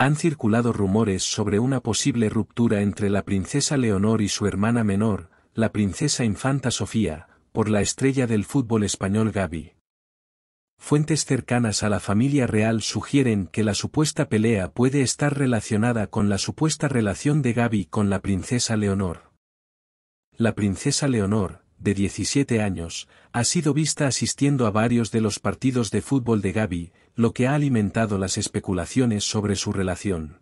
Han circulado rumores sobre una posible ruptura entre la princesa Leonor y su hermana menor, la princesa infanta Sofía, por la estrella del fútbol español Gaby. Fuentes cercanas a la familia real sugieren que la supuesta pelea puede estar relacionada con la supuesta relación de Gaby con la princesa Leonor. La princesa Leonor, de 17 años, ha sido vista asistiendo a varios de los partidos de fútbol de Gaby, lo que ha alimentado las especulaciones sobre su relación.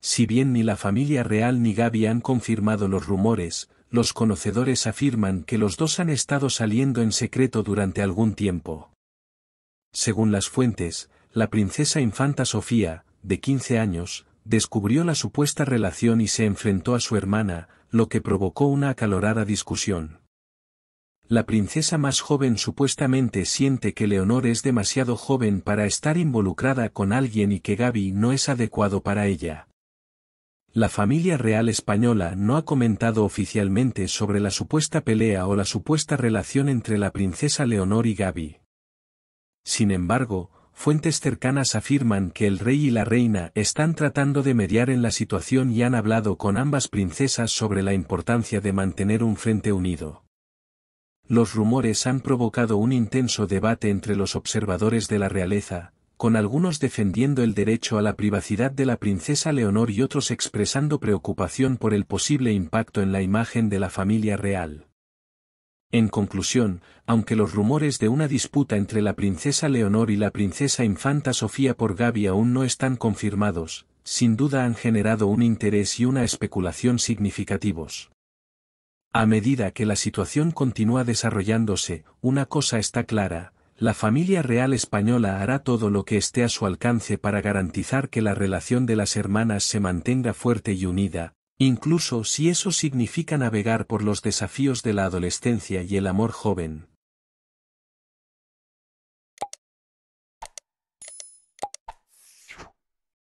Si bien ni la familia real ni Gaby han confirmado los rumores, los conocedores afirman que los dos han estado saliendo en secreto durante algún tiempo. Según las fuentes, la princesa infanta Sofía, de 15 años, descubrió la supuesta relación y se enfrentó a su hermana, lo que provocó una acalorada discusión la princesa más joven supuestamente siente que Leonor es demasiado joven para estar involucrada con alguien y que Gaby no es adecuado para ella. La familia real española no ha comentado oficialmente sobre la supuesta pelea o la supuesta relación entre la princesa Leonor y Gaby. Sin embargo, fuentes cercanas afirman que el rey y la reina están tratando de mediar en la situación y han hablado con ambas princesas sobre la importancia de mantener un frente unido. Los rumores han provocado un intenso debate entre los observadores de la realeza, con algunos defendiendo el derecho a la privacidad de la princesa Leonor y otros expresando preocupación por el posible impacto en la imagen de la familia real. En conclusión, aunque los rumores de una disputa entre la princesa Leonor y la princesa infanta Sofía por Gaby aún no están confirmados, sin duda han generado un interés y una especulación significativos. A medida que la situación continúa desarrollándose, una cosa está clara, la familia real española hará todo lo que esté a su alcance para garantizar que la relación de las hermanas se mantenga fuerte y unida, incluso si eso significa navegar por los desafíos de la adolescencia y el amor joven.